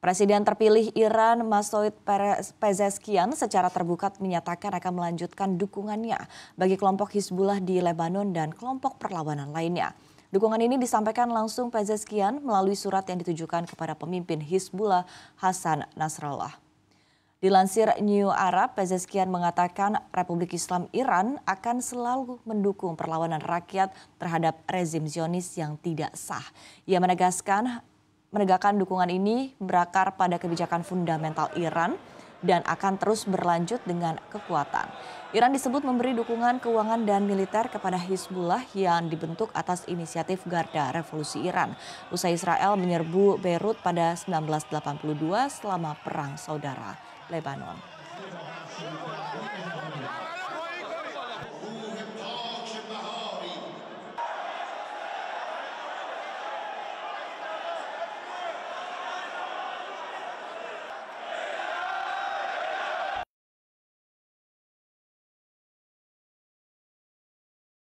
Presiden terpilih Iran Masoud Pezeskian secara terbuka menyatakan akan melanjutkan dukungannya bagi kelompok Hizbullah di Lebanon dan kelompok perlawanan lainnya. Dukungan ini disampaikan langsung Pezeskian melalui surat yang ditujukan kepada pemimpin Hizbullah Hasan Nasrallah. Dilansir New Arab, Pezeskian mengatakan Republik Islam Iran akan selalu mendukung perlawanan rakyat terhadap rezim Zionis yang tidak sah. Ia menegaskan menegakkan dukungan ini berakar pada kebijakan fundamental Iran dan akan terus berlanjut dengan kekuatan. Iran disebut memberi dukungan keuangan dan militer kepada Hizbullah yang dibentuk atas inisiatif Garda Revolusi Iran. Usai Israel menyerbu Beirut pada 1982 selama Perang Saudara Lebanon.